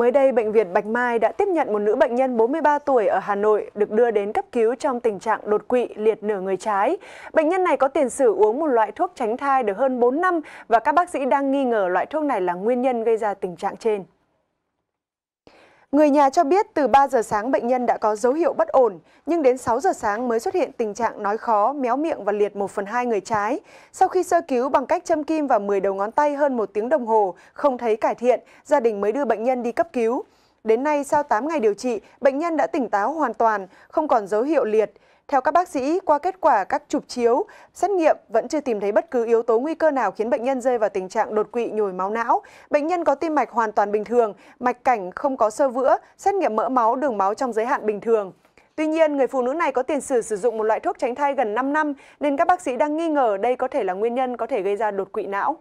Mới đây, Bệnh viện Bạch Mai đã tiếp nhận một nữ bệnh nhân 43 tuổi ở Hà Nội được đưa đến cấp cứu trong tình trạng đột quỵ liệt nửa người trái. Bệnh nhân này có tiền sử uống một loại thuốc tránh thai được hơn 4 năm và các bác sĩ đang nghi ngờ loại thuốc này là nguyên nhân gây ra tình trạng trên. Người nhà cho biết từ 3 giờ sáng bệnh nhân đã có dấu hiệu bất ổn, nhưng đến 6 giờ sáng mới xuất hiện tình trạng nói khó, méo miệng và liệt 1 phần 2 người trái. Sau khi sơ cứu bằng cách châm kim vào 10 đầu ngón tay hơn một tiếng đồng hồ, không thấy cải thiện, gia đình mới đưa bệnh nhân đi cấp cứu. Đến nay, sau 8 ngày điều trị, bệnh nhân đã tỉnh táo hoàn toàn, không còn dấu hiệu liệt. Theo các bác sĩ, qua kết quả các chụp chiếu, xét nghiệm vẫn chưa tìm thấy bất cứ yếu tố nguy cơ nào khiến bệnh nhân rơi vào tình trạng đột quỵ nhồi máu não. Bệnh nhân có tim mạch hoàn toàn bình thường, mạch cảnh không có sơ vữa, xét nghiệm mỡ máu, đường máu trong giới hạn bình thường. Tuy nhiên, người phụ nữ này có tiền sử sử dụng một loại thuốc tránh thai gần 5 năm nên các bác sĩ đang nghi ngờ đây có thể là nguyên nhân có thể gây ra đột quỵ não.